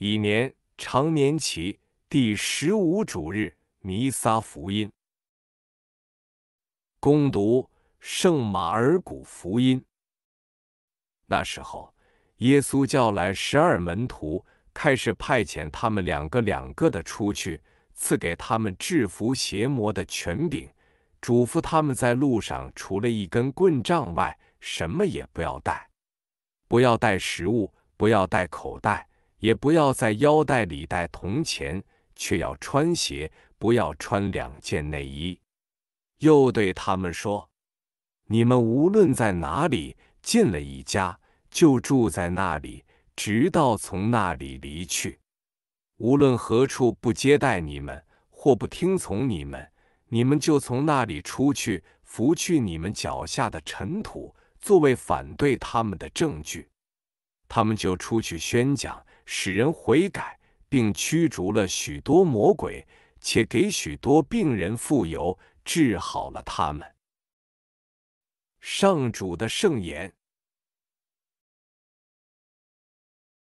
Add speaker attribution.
Speaker 1: 以年常年期第十五主日弥撒福音，攻读
Speaker 2: 圣马尔谷福音。那时候，耶稣叫来十二门徒，开始派遣他们两个两个的出去，赐给他们制服邪魔的权柄，嘱咐他们在路上除了一根棍杖外，什么也不要带，不要带食物，不要带口袋。也不要，在腰带里带铜钱，却要穿鞋；不要穿两件内衣。又对他们说：“你们无论在哪里，进了一家就住在那里，直到从那里离去。无论何处不接待你们，或不听从你们，你们就从那里出去，拂去你们脚下的尘土，作为反对他们的证据。”他们就出去宣讲。使人悔改，并驱逐了许多魔鬼，且给许多病人复由，治好了他们。
Speaker 1: 上主的圣言。